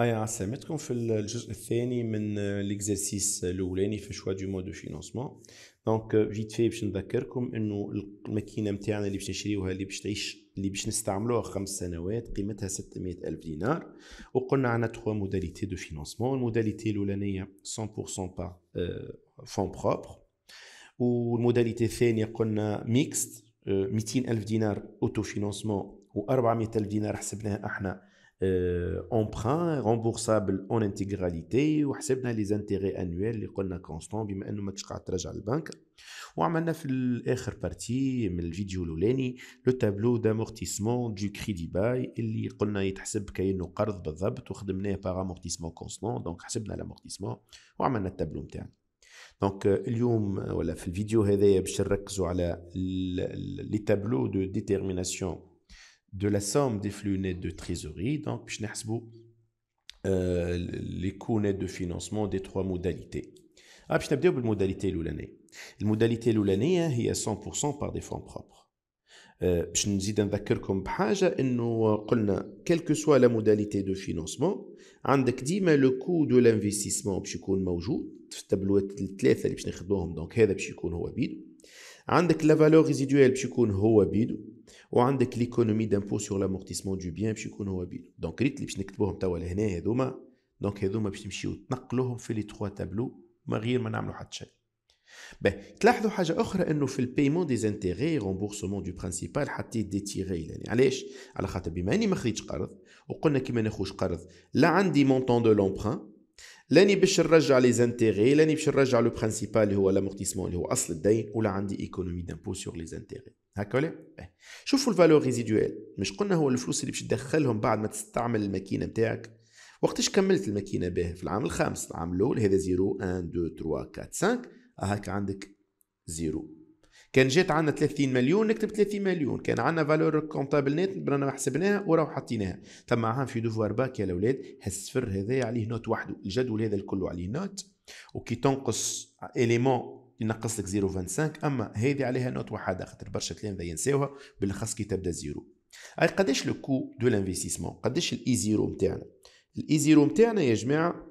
ايا آه، عسلامتكم في الجزء الثاني من ليكزارسيس آه، الاولاني في شوا دو مود دو فينونسمون دونك جيت في باش نذكركم انه الماكينه نتاعنا اللي باش نشريوها اللي باش تعيش اللي باش نستعملوها خمس سنوات قيمتها 600 الف دينار وقلنا عندنا تخوا موداليتي دو فينونسمون الموداليتي الاولانيه 100% با فون بروبر والموداليتي الثانيه قلنا آه، ميكست 200 الف دينار اوتو فينونسمون و 400 الف دينار حسبناها احنا امبران رومبورسابل اون انتيغراليتي وحسبنا لي زانتيغي انويل اللي قلنا كونستون بما انه ما قاعد ترجع للبنك وعملنا في الاخر بارتي من الفيديو الاولاني لو تابلو دامورتيسمون دو كريدي باي اللي قلنا يتحسب كانه قرض بالضبط وخدمناه باغ امورتيسمون كونستون دونك حسبنا لامورتيسمون وعملنا التابلو نتاعنا دونك euh, اليوم ولا في الفيديو هذايا باش نركزوا على لي تابلو دو ديتيرميناسيون De la somme des flux nets de trésorerie, donc je vais vous euh, les coûts nets de financement des trois modalités. Ah, je vais vous donner les modalités de l'année. Les modalités de l'année hein, sont à 100% par des fonds propres. Euh, je vais vous donner un exemple. Quelle que soit la modalité de financement, le coût de l'investissement est très important. Dans le tableau de la table, je vais vous donner un exemple. Donc, c'est un exemple. La valeur résiduelle est très importante. وعندك ليكونومي دامبو سور لامورتيسمون دو بيان باش يكون هو بيلو دونك ريت اللي باش نكتبوهم توا لهنا هذوما دونك هذوما باش نمشيو تنقلوهم في لي تخوا تابلو ما غير ما نعملو حتى شيء باهي تلاحظوا حاجه اخرى انه في البيمون دي زانتيغي رومبورسمون دو برينسيبال حطيت دي تيغي يعني علاش على خاطر بما اني ما خديتش قرض وقلنا كيما ما ناخذش قرض لا عندي مونطون دو لومبران لاني باش نرجع لي زانتيغي لاني باش نرجع لو برينسيبال اللي هو لامورتيسمون اللي هو اصل الدين ولا عندي ايكونومي دامبو سور لي زانتيغي هكا ولا إيه. شوفوا الفالور ريزيدوال مش قلنا هو الفلوس اللي باش تدخلهم بعد ما تستعمل الماكينه نتاعك وقتاش كملت الماكينه به في العام الخامس العام الاول هذا زيرو 1 2 3 4 5 هاك عندك زيرو كان جات عندنا 30 مليون نكتب 30 مليون كان عندنا فالور كونتابل نت ما حسبناها وراه حطيناها تم عام في دوفوار باك يا الاولاد هالصفر هذا عليه نوت وحده الجدول هذا الكل عليه نوت وكي تنقص اليمون ينقص لك 0.25 اما هذه عليها نوت وحده خاطر برشا تلامذه ينساوها بالاخص كي تبدا زيرو اي قداش لو كو دو لانفيستيسمون قداش الاي زيرو e نتاعنا الاي زيرو e نتاعنا يا جماعه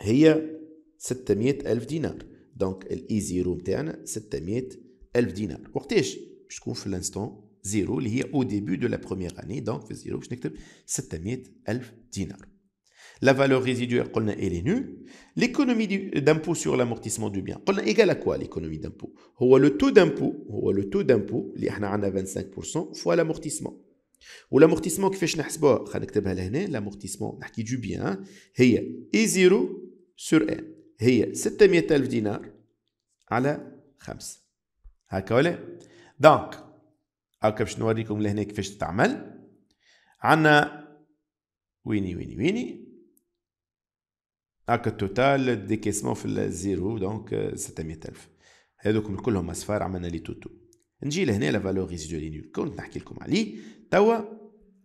هي 600 الف دينار دونك الاي زيرو نتاعنا 600 1000 دينار وقتاش باش تكون في الانستون زيرو اللي هي او ديبي دو لا بروميير اني دونك في زيرو باش نكتب 600 La valeur résiduelle, elle est nulle. L'économie d'impôt sur l'amortissement du bien, est égale à quoi l'économie d'impôt Le taux d'impôt, le taux d'impôt, qui est 25%, fois l'amortissement. Ou l'amortissement qui fait l'amortissement du bien, c'est 0 sur N. C'est 700 000 dinars à la 5. هكا ولا دونك هكا باش نوريكم لهنا كيفاش تتعمل عندنا ويني ويني ويني هكا التوتال ديكيسمون في الزيرو دونك آه، الف هاذوك كلهم اصفار عملنا لي توتو نجي لهنا لا فالور ريزيدو لي نول كنت نحكي لكم عليه توا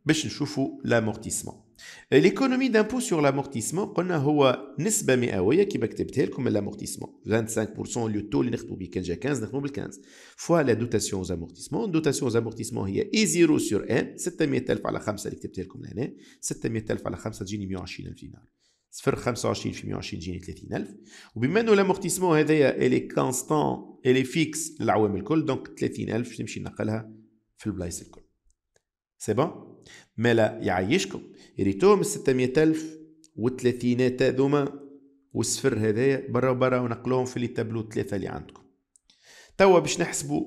باش نشوفوا لامورتيسمون ليكونومي دامبو سور لامورتيسمون قلنا هو نسبه مئويه كيما كتبتها لكم من لامورتيسمون 25% لو تو اللي نخدموا به كان جا 15 نخدموا بال 15 فوا لا دوتاسيون زامورتيسمون دوتاسيون زامورتيسمون هي اي زيرو سور ان 600000 على 5 اللي كتبتها لكم لهنا 600000 على 5 تجيني 120000 دينار صفر 25 في 120 تجيني 30000 وبما انه لامورتيسمون هذايا الي كونستون الي فيكس للعوام الكل دونك 30000 تمشي نقلها في البلايص الكل سي بون مالا يعيشكم ريتوهم ال 600000 والثلاثينات هذوما والصفر هذايا برا برا ونقلوهم في لي تابلو الثلاثه اللي عندكم توا باش نحسبوا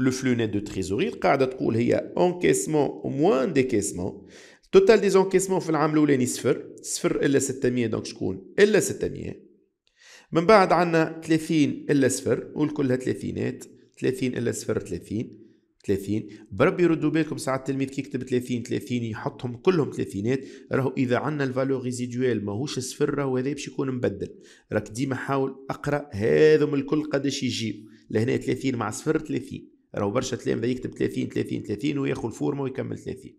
لو فلو دو تريزوري القاعده تقول هي انكيسمون موان كيسمون توتال دي زونكيسمون في العام الاولاني صفر صفر الا 600 دونك شكون الا 600 من بعد عندنا 30 الا صفر والكلها ثلاثينات 30 الا صفر 30 30 بربي يردوا بالكم ساعات التلميذ كي يكتب 30 30 يحطهم كلهم ثلاثينات راهو اذا عندنا الفالو ريزيديوال ماهوش صفر راهو هذا باش يكون مبدل راك ديما حاول اقرا هذم الكل قداش يجي لهنا 30 مع صفر 30 راهو برشا تلامذه يكتب 30 30 30 وياخذ الفورمه ويكمل 30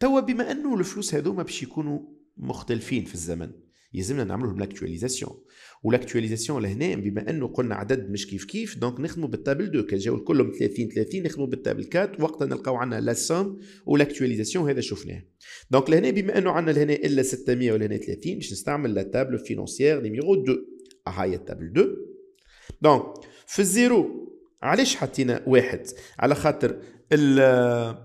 توا بما انه الفلوس هذوما باش يكونوا مختلفين في الزمن يلزمنا نعملوهم لاكتواليزاسيون والاكتواليزاسيون لهنا بما انه قلنا عدد مش كيف كيف دونك نخدموا بالتابل 2 كان جاو كلهم 30 30 نخدموا بالتابل 4 وقتها نلقاو عندنا لا سوم والاكتواليزاسيون هذا شفناه دونك لهنا بما انه عندنا لهنا الا 600 ولهنا 30 باش نستعمل لا تابل فينونسيير نيميرو 2 هاي التابل 2 دونك في الزيرو علاش حطينا واحد على خاطر ال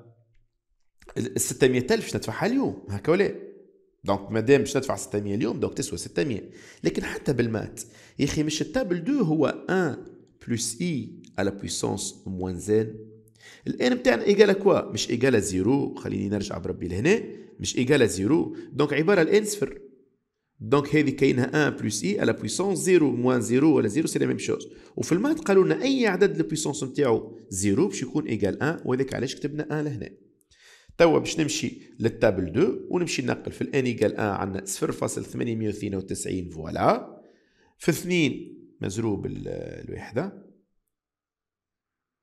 600 الف باش ندفعها اليوم هكا ولا دونك مادام باش تدفع 600 اليوم دونك تسوى 600 لكن حتى بالمات يا اخي مش التابل 2 هو 1 بلس اي على بويسونس موان زين الان بتاعنا ايجال كوا مش ايجال زيرو خليني نرجع بربي لهنا مش ايجال زيرو دونك عباره الان صفر دونك هذه كاينها 1 بلس اي على بويسونس زيرو موان زيرو ولا زيرو سي لا ميم شوز وفي المات قالوا لنا اي عدد البويسونس نتاعو زيرو باش يكون ايجال 1 وهذاك علاش كتبنا 1 لهنا توا باش نمشي للتابل 2 ونمشي نقل في الان ايكال ان عندنا 0.892 فوالا في 2 مزروب الوحده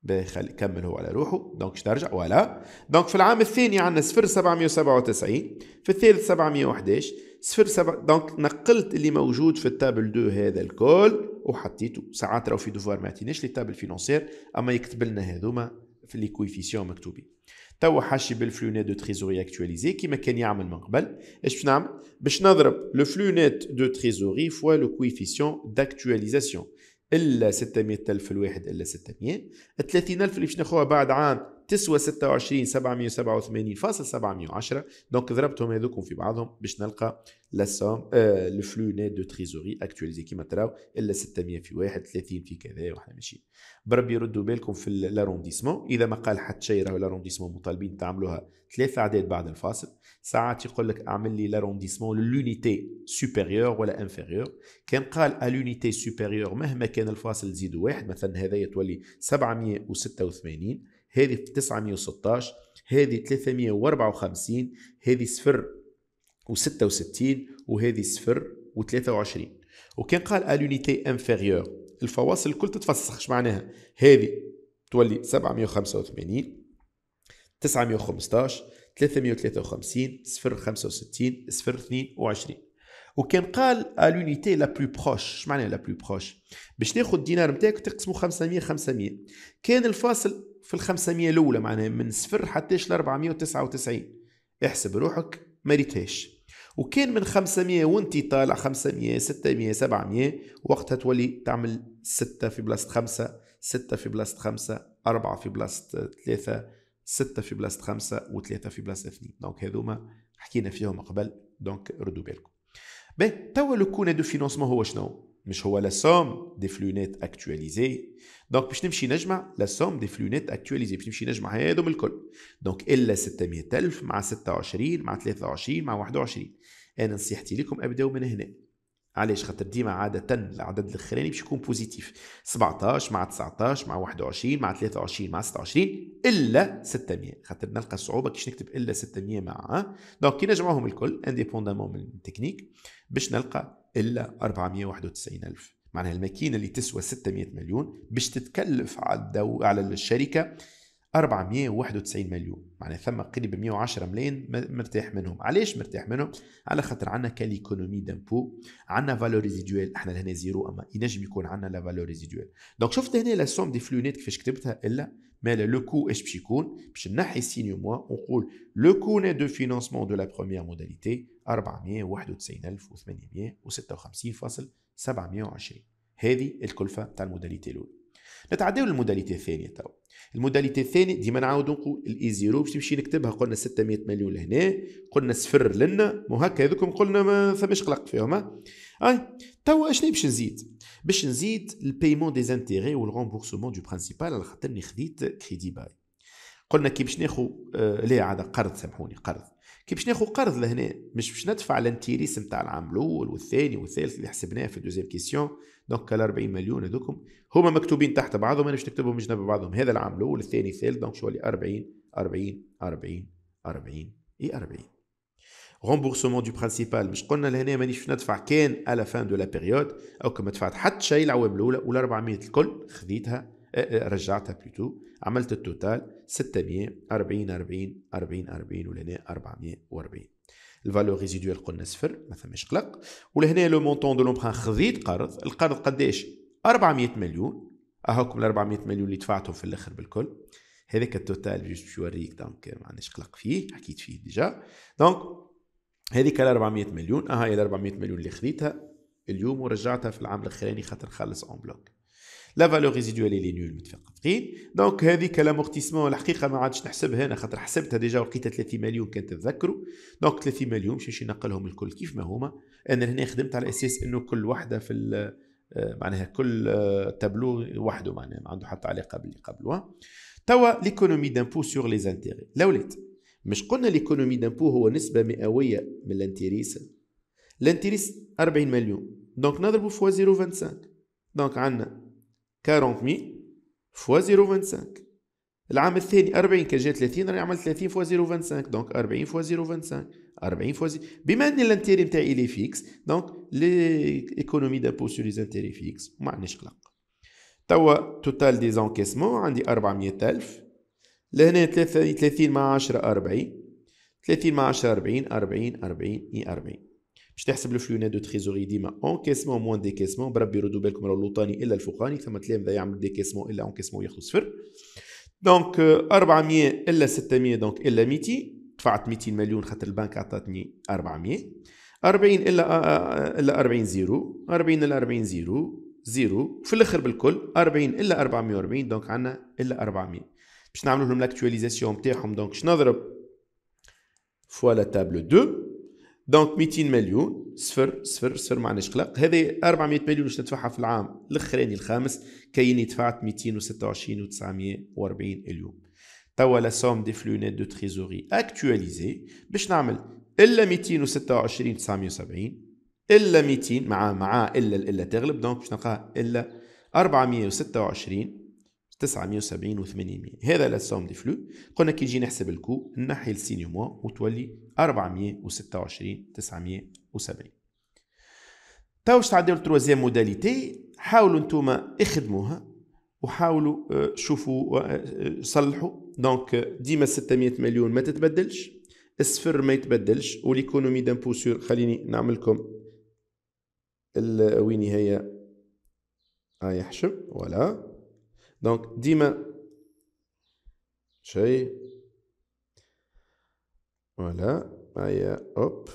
باهي كمل هو على روحه دونك باش ترجع فوالا دونك في العام الثاني عندنا 0797 في الثالث 711 صفر سبعة دونك نقلت اللي موجود في التابل 2 هذا الكل وحطيته ساعات راهو في دوفوار ما يعطيناش لي تابل فينونسير اما يكتب لنا هذوما في لي كويفيسيون مكتوبين تو حاشي بالفلو دو تريزوري اكتواليزي كيما كان يعمل من قبل اش باش نعمل باش نضرب لو فلو نت دو تريزوري فوا لو كويفيسيون داكتواليزاسيون الا 600000 الواحد الا 600 30000 اللي باش ناخذها بعد عام تسوى 26 787.710 دونك ضربتهم هذوكم في بعضهم باش نلقى لا سوم آه، لو فلو نيت دو تريزوري اكتواليزي كيما تراو الا 600 في واحد 30 في كذا وحنا ماشيين بربي ردوا بالكم في لارونديسمون اذا ما قال حتى شيء راهو لارونديسمون مطالبين تعملوها ثلاث اعداد بعد الفاصل ساعات يقول لك اعمل لي لارونديسمون لونيتي سوبيريور ولا انفيريور كان قال الونيتي سوبيريور مهما كان الفاصل زيدوا واحد مثلا هذايا تولي 786 هذه 916 هذه 354 هذه صفر و66 وهذه صفر و23 وكان قال الونيتي انفيريور الفواصل الكل تتفسخ اش معناها هذه تولي 785 915 353 صفر 65 صفر 22 وكان قال الونيتي لا بلو بروش اش معناها لا بلو بروش باش تاخذ الدينار نتاعك تقسمه 500 500 كان الفاصل في ال 500 الاولى معناها من صفر حتى ل 499 احسب روحك ريتهاش وكان من 500 وانت طالع 500 600 700 وقتها تولي تعمل 6 في بلاصه 5 6 في بلاصه 5 4 في بلاصه 3 6 في بلاصه 5 و3 في بلاصه 2 دونك هذوما حكينا فيهم قبل دونك ردوا بالكم باهي توا لو كون دو فينونسمون هو شنو؟ مش هو لا سوم دي فلو نت اكتواليزي دونك باش نمشي نجمع لا سوم دي فلو نت اكتواليزي باش نمشي نجمع هادوم الكل دونك الا 600000 مع 26 مع 23 مع 21 انا نصيحتي لكم ابداو من هنا علاش خاطر ديما عادة العدد الأخراني باش يكون بوزيتيف 17 مع 19 مع 21 مع 23 مع 26 إلا 600 خاطر نلقى صعوبة كيش نكتب إلا 600 مع دونك كي نجمعهم الكل انديبوندامون من التكنيك باش نلقى إلا 491 ألف معناها الماكينة اللي تسوى 600 مليون باش تتكلف على الدو... على الشركة 491 مليون معناها ثم قريب 110 ملايين مرتاح منهم علاش مرتاح منهم على خاطر عندنا كاليكونومي دامبو عندنا فالور ريزيدوال احنا لهنا زيرو اما ينجم يكون عندنا لا فالور ريزيدوال دونك شفت هنا لا سوم دي فلونيت كيفاش كتبتها الا مالا لو كو اش باش يكون باش نحي سينيو موا ونقول لو كو ني دو فينانسمون دو لا بروميير موداليتي 491856.720 هذه الكلفه تاع الموداليتي الاولى نتعداو للموداليتي الثانيه تو الموداليتي الثانيه ديما نعاودو نقول الاي زيرو باش نمشي نكتبها قلنا 600 مليون لهنا قلنا صفر لنا مو هكا هذوكم قلنا ما فماش قلق فيهم اي توا اشني باش نزيد باش نزيد البيمون دي زانتيغي والغومبورسمون دو برينسيبال على خاطرني خديت كريدي باي قلنا كي باش ناخذ آه لا هذا قرض سامحوني قرض كي باش ناخذ قرض لهنا مش باش ندفع الانتيريس نتاع العام الاول والثاني والثالث اللي حسبناه في دوزيام كيسيون دونك ال 40 مليون هذوكم هما مكتوبين تحت بعضهم انا باش نكتبهم جنب بعضهم هذا العام الاول الثاني الثالث دونك شو 40 40 40 40 اي 40 رومبورسمون دو برانسيبال مش قلنا لهنا مانيش باش ندفع كان على فان دو لا بيريود او كما دفعت حتى شيء العوام الاولى ولا 400 الكل خذيتها أه، أه، رجعتها بلوتو عملت التوتال 640 40 40 40 ولهنا 440 الفالور ريزيدوال قلنا صفر ما ثماش قلق ولهنا لو مونطون دو لومبران خذيت قرض القرض قداش 400 مليون هاكم ال 400 مليون اللي دفعتهم في الاخر بالكل هذاك التوتال جوست يوريك دونك ما عندناش قلق فيه حكيت فيه ديجا دونك هذيك ال 400 مليون اها هي ال 400 مليون اللي خذيتها اليوم ورجعتها في العام الاخراني خاطر نخلص اون بلوك لا فالور ريزيدوال اللي نول متفقين دونك هذيك لامورتيسمون الحقيقه ما عادش نحسبها انا خاطر حسبتها ديجا وقيتها 30 مليون كان تذكروا دونك 30 مليون باش نقلهم الكل كيف ما هما انا هنا خدمت على اساس انه كل وحده في آه، معناها كل تابلو آه، وحده معناها ما عنده حتى علاقه باللي قبله توا ليكونومي دامبو سور لي زانتيري لا مش قلنا ليكونومي دامبو هو نسبه مئويه من الانتيريس الانتيريس 40 مليون دونك نضربوا فوا 0.25 دونك عندنا 40000 فوا 0.25 العام الثاني 40 كان جا 30 راني عملت 30 فوا 0.25 دونك 40 فوا 0.25 40 فوا بما ان الانتيري نتاعي لي فيكس دونك لي ليكونومي دابو سو لي انتيري فيكس ما عنديش قلق توا توتال دي زونكيسمون عندي 400000 لهنا 30 مع 10 40 30 مع 10 40 40 40 40 باش تحسب الفلونات دو تريزوري ديما اونكيسمون موان ديكيسمون بربي ردوا بالكم راه اللوطاني الا الفوقاني ثم تلام ذا يعمل ديكيسمون الا اونكيسمون ياخذ صفر دونك 400 euh, الا 600 دونك الا 200 دفعت 200 مليون خاطر البنك عطاتني 400 40 الا آه، آه، آه، الا 40 زيرو 40 الا 40 زيرو زيرو في الاخر بالكل 40 الا 440 دونك عندنا الا 400 باش نعملوا لهم لاكتواليزاسيون تاعهم دونك باش نضرب فوا لا 2 دونك 200 مليون صفر صفر صفر ما عندناش قلق هذه 400 مليون باش ندفعها في العام الاخراني الخامس كاين دفعت 226 و940 اليوم توا لا سوم دي فلو نت دو تريزوري اكتواليزي باش نعمل الا 226 970 الا 200 مع مع الا الا تغلب دونك باش نلقاها الا 426 970 و 800 هذا لا سوم دي فلو قلنا كي نجي نحسب الكو نحي السيني موا وتولي 426 970 تو باش تعداو التروزيام موداليتي حاولوا انتوما اخدموها وحاولوا آه، شوفوا آه، آه، صلحوا دونك ديما 600 مليون ما تتبدلش الصفر ما يتبدلش وليكونومي دامبو سور خليني نعمل لكم وين هي هاي حشم فوالا دونك ديما شيء فوالا هيا اوب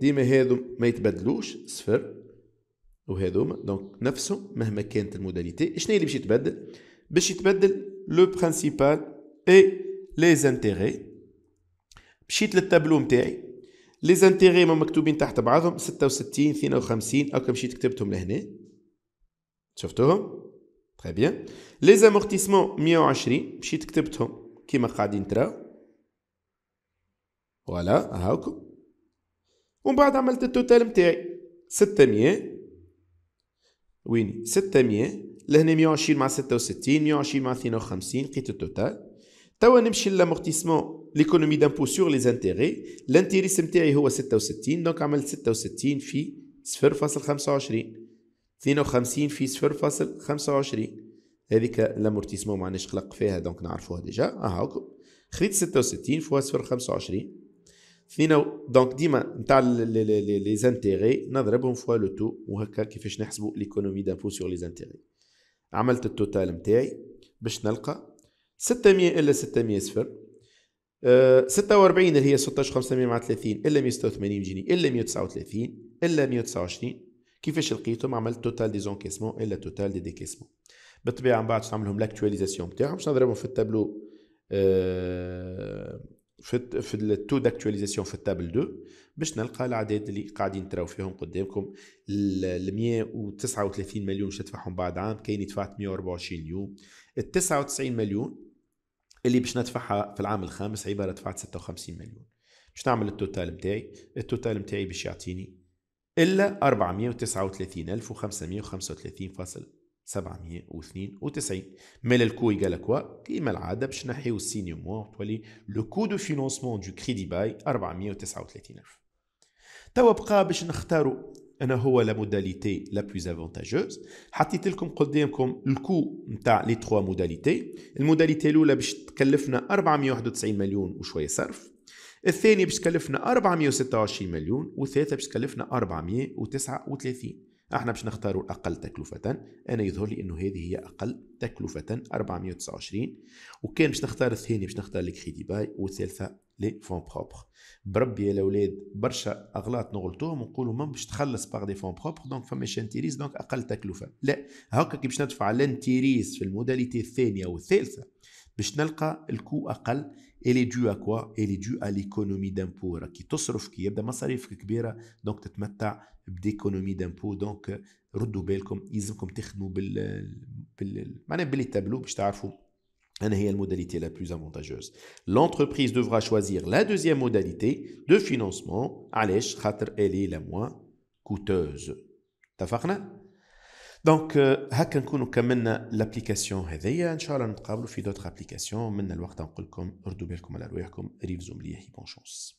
ديما هادو ما يتبدلوش صفر وهذوما دونك نفسهم مهما كانت الموداليتي شنو اللي باش يتبدل باش يتبدل لو برينسيبال اي لي زانتيغي مشيت للتابلو نتاعي لي زانتيغي ما مكتوبين تحت بعضهم 66 52 هكا مشيت كتبتهم لهنا شفتوهم تخي بيان لي زامورتيسمون 120 مشيت كتبتهم كيما قاعدين تراو فوالا هاكم ومن بعد عملت التوتال نتاعي 600 ويني 600 لهنا 120 مع 66 120 مع 52 لقيت التوتال توا نمشي للامورتيسمون ليكونومي دامبو سور لي زانتيغي الانتيريس نتاعي هو 66 دونك عملت 66 في 0.25 52 في 0.25 هذيك لامورتيسمون ما عندناش قلق فيها دونك نعرفوها ديجا اها هاكم خذيت 66 فوا 0.25 فينا دونك ديما نتاع لي زانتيغي نضربهم فوا لو تو وهكا كيفاش نحسبوا ليكونومي دافو سور لي زانتيغي عملت التوتال نتاعي باش نلقى 600 الا 600 صفر أه 46 اللي هي 16500 مع 30 الا 186 يجيني الا 139 الا 129 كيفاش لقيتهم عملت توتال دي زونكيسمون الا توتال دي ديكيسمون بالطبيعه من بعد باش نعملهم لاكتواليزاسيون نتاعهم باش نضربهم في التابلو آه، في في التو داكتواليزاسيون في التابل 2 باش نلقى العدد اللي قاعدين تراو فيهم قدامكم ال 139 مليون باش ندفعهم بعد عام كاين دفعت 124 اليوم ال 99 مليون اللي باش ندفعها في العام الخامس عباره دفعت 56 مليون باش نعمل التوتال نتاعي التوتال نتاعي باش يعطيني إلا 439535,792 مال الكو يقال لك كيما العادة باش نحيو السيني موا تولي لو كو دو فينونسمون دو كريدي باي 439000 توا بقى باش نختاروا انا هو لا موداليتي لا بلوز افونتاجوز حطيت لكم قدامكم الكو نتاع لي تخوا موداليتي الموداليتي الاولى باش تكلفنا 491 مليون وشويه صرف الثاني باش تكلفنا 426 مليون والثالثه باش تكلفنا 439 احنا باش نختاروا الاقل تكلفه انا يظهر لي انه هذه هي اقل تكلفه 429 وكان باش نختار الثاني باش نختار الكريدي باي والثالثه لي فون بروبر بربي يا الاولاد برشا اغلاط نغلطوهم ونقولوا ما باش تخلص باغ دي فون بروبر دونك فما شانتيريز دونك اقل تكلفه لا هكا كي باش ندفع لانتيريز في الموداليتي الثانيه والثالثه باش نلقى الكو اقل Elle est due à quoi Elle est due à l'économie d'impôts. Qui t'offre qui a des massarifs d'impôts. donc tu te d'économie d'impôts Donc, euh, comme ils euh, euh, tableaux, je t'ai la modalité la plus avantageuse. L'entreprise devra choisir la deuxième modalité de financement. elle est la moins coûteuse. T'as fait دونك euh, هكا نكونوا كملنا لابليكاسيون هذيا ان شاء الله نتقابلوا في دوتر ابليكاسيون من الوقت نقول لكم ردوا بالكم على رواحكم ريفزوا مليح بون شونس